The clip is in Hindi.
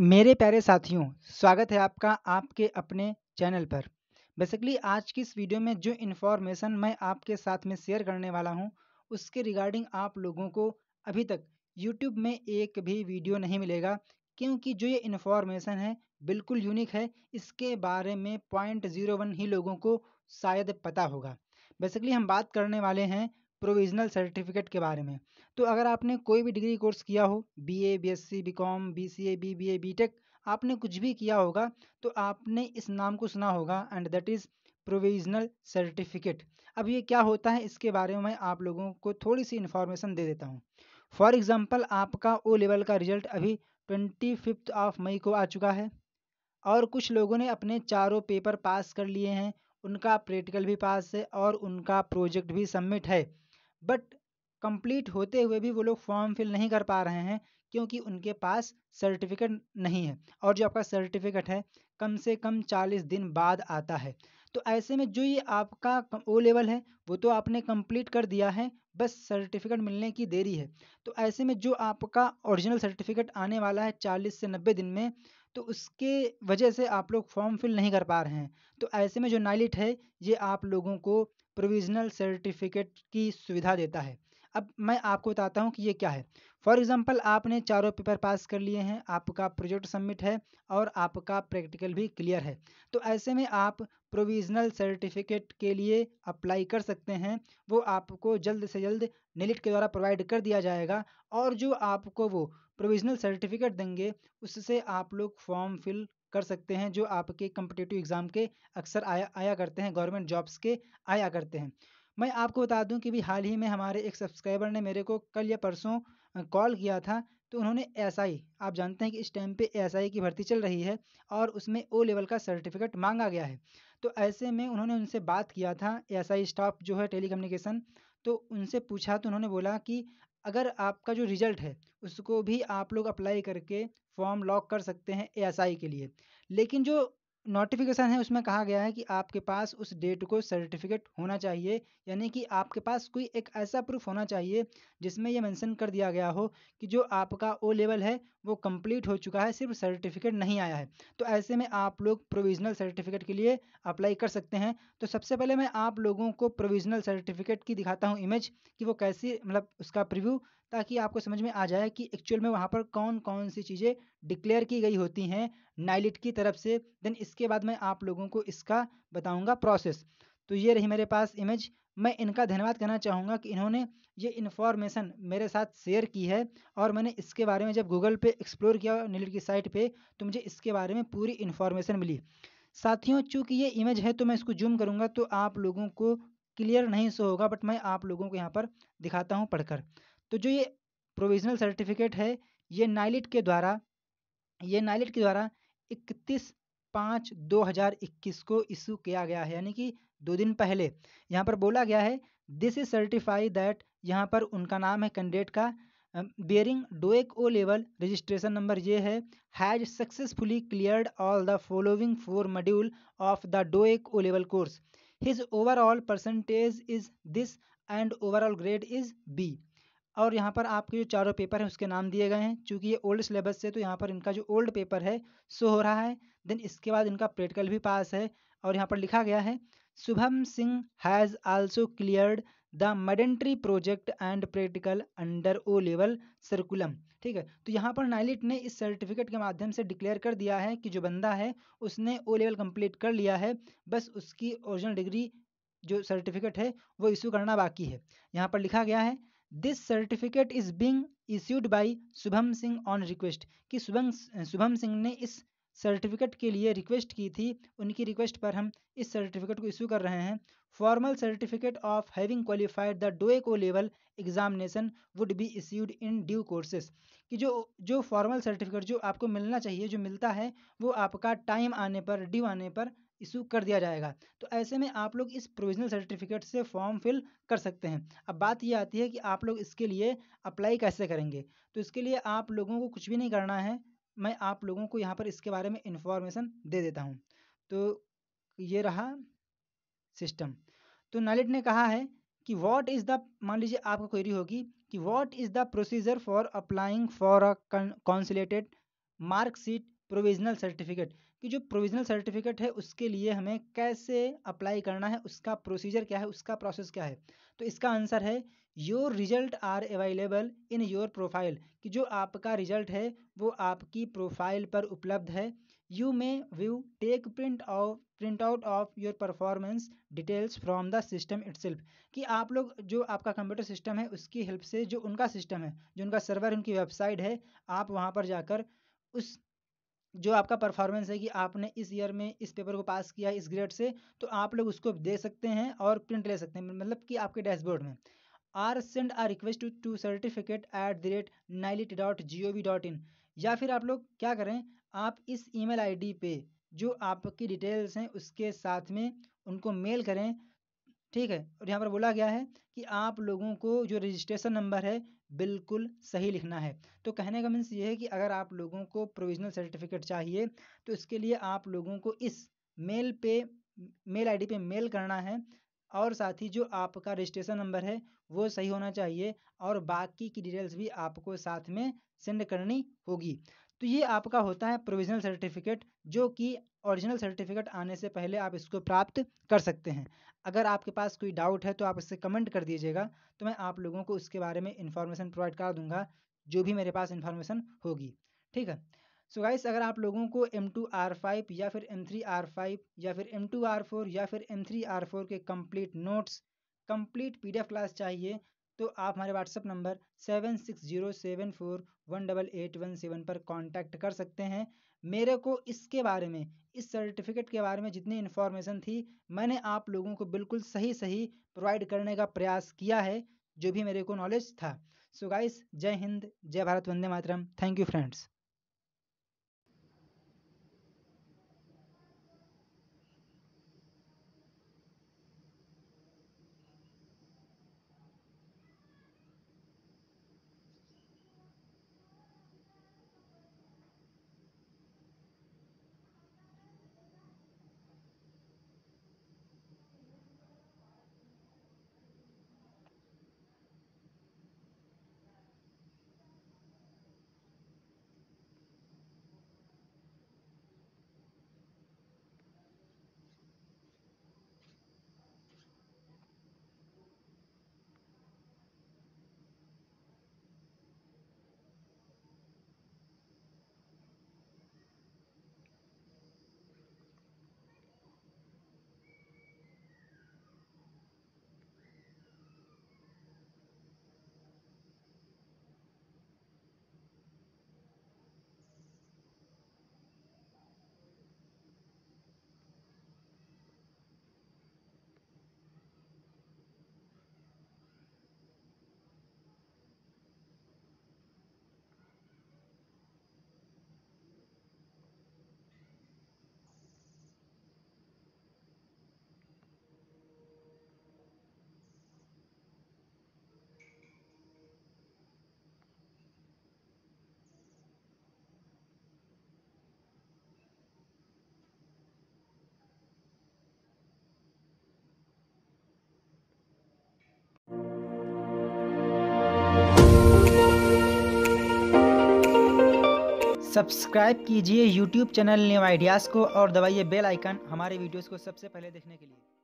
मेरे प्यारे साथियों स्वागत है आपका आपके अपने चैनल पर बेसिकली आज की इस वीडियो में जो इन्फॉर्मेशन मैं आपके साथ में शेयर करने वाला हूं उसके रिगार्डिंग आप लोगों को अभी तक यूट्यूब में एक भी वीडियो नहीं मिलेगा क्योंकि जो ये इन्फॉर्मेशन है बिल्कुल यूनिक है इसके बारे में पॉइंट जीरो वन ही लोगों को शायद पता होगा बेसिकली हम बात करने वाले हैं प्रोविज़नल सर्टिफिकेट के बारे में तो अगर आपने कोई भी डिग्री कोर्स किया हो B A B S C B com B C A B B A B tech आपने कुछ भी किया होगा तो आपने इस नाम को सुना होगा and that is provisional certificate अब ये क्या होता है इसके बारे में मैं आप लोगों को थोड़ी सी इन्फॉर्मेशन दे देता हूँ फॉर एग्ज़ाम्पल आपका ओ लेवल का रिजल्ट अभी ट्वेंटी फिफ्थ ऑफ मई को आ चुका है और कुछ लोगों ने अपने चारों पेपर पास कर लिए हैं उनका प्रैक्टिकल भी पास है और उनका प्रोजेक्ट भी सबमिट है बट कंप्लीट होते हुए भी वो लोग फॉर्म फिल नहीं कर पा रहे हैं क्योंकि उनके पास सर्टिफिकेट नहीं है और जो आपका सर्टिफिकेट है कम से कम चालीस दिन बाद आता है तो ऐसे में जो ये आपका ओ लेवल है वो तो आपने कंप्लीट कर दिया है बस सर्टिफिकेट मिलने की देरी है तो ऐसे में जो आपका ओरिजिनल सर्टिफिकेट आने वाला है चालीस से नब्बे दिन में तो उसके वजह से आप लोग फॉर्म फिल नहीं कर पा रहे हैं तो ऐसे में जो नाइलिट है ये आप लोगों को प्रोविजनल सर्टिफिकेट की सुविधा देता है अब मैं आपको बताता हूँ कि ये क्या है फॉर एग्ज़ाम्पल आपने चारों पेपर पास कर लिए हैं आपका प्रोजेक्ट सबमिट है और आपका प्रैक्टिकल भी क्लियर है तो ऐसे में आप प्रोविजनल सर्टिफिकेट के लिए अप्लाई कर सकते हैं वो आपको जल्द से जल्द नेलिट के द्वारा प्रोवाइड कर दिया जाएगा और जो आपको वो प्रोविज़नल सर्टिफिकेट देंगे उससे आप लोग फॉर्म फिल कर सकते हैं जो आपके कम्पिटेटिव एग्ज़ाम के अक्सर आया आया करते हैं गवर्नमेंट जॉब्स के आया करते हैं मैं आपको बता दूं कि भी हाल ही में हमारे एक सब्सक्राइबर ने मेरे को कल या परसों कॉल किया था तो उन्होंने एस आई आप जानते हैं कि इस टाइम पे एस आई की भर्ती चल रही है और उसमें ओ लेवल का सर्टिफिकेट मांगा गया है तो ऐसे में उन्होंने उनसे बात किया था एस आई स्टाफ जो है टेली तो उनसे पूछा तो उन्होंने बोला कि अगर आपका जो रिज़ल्ट है उसको भी आप लोग अप्लाई करके फॉर्म लॉक कर सकते हैं ए आई के लिए लेकिन जो नोटिफिकेशन है उसमें कहा गया है कि आपके पास उस डेट को सर्टिफिकेट होना चाहिए यानी कि आपके पास कोई एक ऐसा प्रूफ होना चाहिए जिसमें यह मेंशन कर दिया गया हो कि जो आपका ओ लेवल है वो कंप्लीट हो चुका है सिर्फ सर्टिफिकेट नहीं आया है तो ऐसे में आप लोग प्रोविजनल सर्टिफिकेट के लिए अप्लाई कर सकते हैं तो सबसे पहले मैं आप लोगों को प्रोविजनल सर्टिफिकेट की दिखाता हूँ इमेज कि वो कैसी मतलब उसका प्रिव्यू ताकि आपको समझ में आ जाए कि एक्चुअल में वहाँ पर कौन कौन सी चीज़ें डिक्लेयर की गई होती हैं नाइलिट की तरफ से देन इसके बाद मैं आप लोगों को इसका बताऊँगा प्रोसेस तो ये रही मेरे पास इमेज मैं इनका धन्यवाद करना चाहूँगा कि इन्होंने ये इन्फॉर्मेशन मेरे साथ शेयर की है और मैंने इसके बारे में जब गूगल पे एक्सप्लोर किया नीलिट की साइट पे तो मुझे इसके बारे में पूरी इन्फॉर्मेशन मिली साथियों चूँकि ये इमेज है तो मैं इसको जूम करूँगा तो आप लोगों को क्लियर नहीं सो होगा बट मैं आप लोगों को यहाँ पर दिखाता हूँ पढ़कर तो जो ये प्रोविज़नल सर्टिफिकेट है ये नाइलिट के द्वारा ये नाइलिट के द्वारा इकतीस पाँच दो हज़ार इक्कीस को इशू किया गया है यानी कि दो दिन पहले यहाँ पर बोला गया है दिस इज सर्टिफाई दैट यहाँ पर उनका नाम है कैंडिडेट का bearing DOEACC O level registration number ये है has successfully cleared all the following four module of the DOEACC O level course his overall percentage is this and overall grade is B और यहाँ पर आपके जो चारों पेपर हैं उसके नाम दिए गए हैं चूँकि ये ओल्ड सिलेबस से तो यहाँ पर इनका जो ओल्ड पेपर है सो हो रहा है देन इसके बाद इनका प्रैक्टिकल भी पास है और यहाँ पर लिखा गया है Shubham Singh has also cleared the mandatory project and practical under O level curriculum ठीक है तो यहाँ पर नाइलिट ने इस सर्टिफिकेट के माध्यम से डिक्लेयर कर दिया है कि जो बंदा है उसने ओ लेवल कंप्लीट कर लिया है बस उसकी ओरिजिनल डिग्री जो सर्टिफिकेट है वो इशू करना बाकी है यहाँ पर लिखा गया है this certificate is being issued by Shubham Singh on request कि शुभम शुभम सिंह ने इस सर्टिफिकेट के लिए रिक्वेस्ट की थी उनकी रिक्वेस्ट पर हम इस सर्टिफिकेट को इशू कर रहे हैं formal certificate of having qualified the DOEACC level examination would be issued in due courses कि जो जो फॉर्मल सर्टिफिकेट जो आपको मिलना चाहिए जो मिलता है वो आपका टाइम आने पर ड्यू आने पर इशू कर दिया जाएगा तो ऐसे में आप लोग इस प्रोविजनल सर्टिफिकेट से फॉर्म फिल कर सकते हैं अब बात यह आती है कि आप लोग इसके लिए अप्लाई कैसे करेंगे तो इसके लिए आप लोगों को कुछ भी नहीं करना है मैं आप लोगों को यहाँ पर इसके बारे में इन्फॉर्मेशन दे देता हूँ तो ये रहा सिस्टम तो नलिट ने कहा है कि वॉट इज़ द मान लीजिए आपको क्वेरी होगी कि what is the procedure for applying for a consolidated marksheet provisional certificate कि जो प्रोविज़नल सर्टिफिकेट है उसके लिए हमें कैसे अप्लाई करना है उसका प्रोसीजर क्या है उसका प्रोसेस क्या है तो इसका आंसर है your result are available in your profile कि जो आपका रिजल्ट है वो आपकी प्रोफाइल पर उपलब्ध है you may view take print of print out of your performance details from the system it कि आप लोग जो आपका कंप्यूटर सिस्टम है उसकी हेल्प से जो उनका सिस्टम है जो उनका सर्वर उनकी वेबसाइट है आप वहाँ पर जाकर उस जो आपका परफॉर्मेंस है कि आपने इस ईयर में इस पेपर को पास किया इस ग्रेड से तो आप लोग उसको दे सकते हैं और प्रिंट ले सकते हैं मतलब कि आपके डैशबोर्ड में or send or request to to certificate at the rate NIELIT dot G O V dot in या फिर आप लोग क्या करें आप इस ईमेल आईडी पे जो आपकी डिटेल्स हैं उसके साथ में उनको मेल करें ठीक है और यहाँ पर बोला गया है कि आप लोगों को जो रजिस्ट्रेशन नंबर है बिल्कुल सही लिखना है तो कहने का मीन्स ये है कि अगर आप लोगों को प्रोविजनल सर्टिफिकेट चाहिए तो इसके लिए आप लोगों को इस मेल पे मेल आईडी पे मेल करना है और साथ ही जो आपका रजिस्ट्रेशन नंबर है वो सही होना चाहिए और बाकी की डिटेल्स भी आपको साथ में सेंड करनी होगी तो ये आपका होता है प्रोविजनल सर्टिफिकेट जो कि ओरिजिनल सर्टिफिकेट आने से पहले आप इसको प्राप्त कर सकते हैं अगर आपके पास कोई डाउट है तो आप इससे कमेंट कर दीजिएगा तो मैं आप लोगों को उसके बारे में इन्फॉर्मेशन प्रोवाइड करा दूंगा जो भी मेरे पास इन्फॉर्मेशन होगी ठीक है सो so गाइस अगर आप लोगों को एम टू आर फाइव या फिर एम थ्री आर फाइव या फिर एम टू आर फोर या फिर एम थ्री आर फोर के complete notes D F class चाहिए तो आप हमारे WhatsApp number seven six zero seven four one double eight one seven पर कांटेक्ट कर सकते हैं मेरे को इसके बारे में इस सर्टिफिकेट के बारे में जितनी इन्फॉर्मेशन थी मैंने आप लोगों को बिल्कुल सही सही प्रोवाइड करने का प्रयास किया है जो भी मेरे को नॉलेज था सो गाइस जय हिंद जय भारत वंदे मातरम थैंक यू फ्रेंड्स सब्सक्राइब कीजिए यूट्यूब चैनल न्यू आइडियाज़ को और दबाइए बेल आइकन हमारे वीडियोस को सबसे पहले देखने के लिए